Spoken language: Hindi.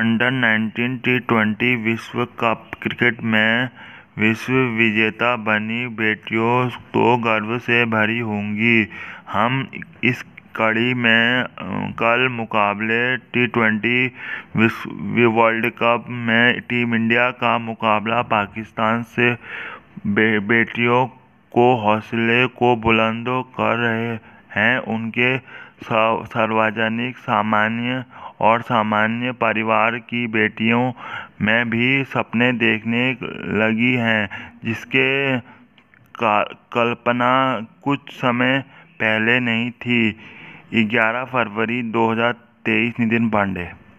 अंडर नाइनटीन टी ट्वेंटी विश्व कप क्रिकेट में विश्व विजेता बनी बेटियों तो गर्व से भरी होंगी हम इस कड़ी में कल मुकाबले टी ट्वेंटी विश्व वर्ल्ड कप में टीम इंडिया का मुकाबला पाकिस्तान से बे, बेटियों को हौसले को बुलंद कर रहे हैं उनके सार्वजनिक सामान्य और सामान्य परिवार की बेटियों में भी सपने देखने लगी हैं जिसके का कल्पना कुछ समय पहले नहीं थी ग्यारह फरवरी 2023 नितिन पांडे